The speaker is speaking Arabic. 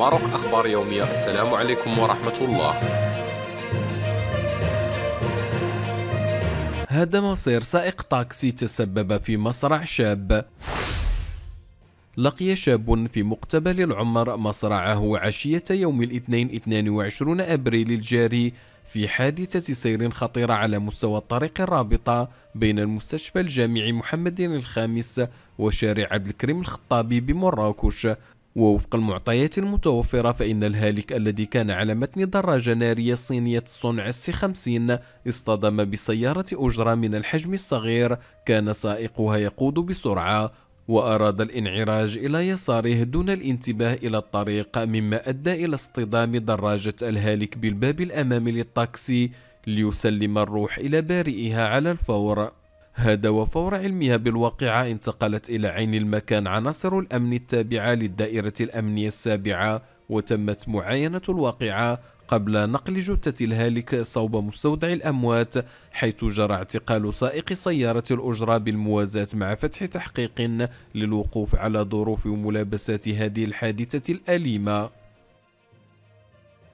ماروك أخبار يومية السلام عليكم ورحمة الله هدم صير سائق تاكسي تسبب في مصرع شاب لقي شاب في مقتبل العمر مصرعه عشية يوم الاثنين 22 أبريل الجاري في حادثة سير خطيرة على مستوى الطريق الرابطة بين المستشفى الجامعي محمد الخامس وشارع عبد الكريم الخطابي بمراكش ووفق المعطيات المتوفرة فإن الهالك الذي كان على متن دراجة نارية صينية الصنع السي 50 اصطدم بسيارة أجرة من الحجم الصغير كان سائقها يقود بسرعة وأراد الانعراج إلى يساره دون الانتباه إلى الطريق مما أدى إلى اصطدام دراجة الهالك بالباب الأمامي للطاكسي ليسلم الروح إلى بارئها على الفور هذا وفور علمها بالواقعة انتقلت إلى عين المكان عناصر الأمن التابعة للدائرة الأمنية السابعة وتمت معاينة الواقعة قبل نقل جثة الهالك صوب مستودع الأموات حيث جرى اعتقال سائق سيارة الأجرة بالموازاة مع فتح تحقيق للوقوف على ظروف وملابسات هذه الحادثة الأليمة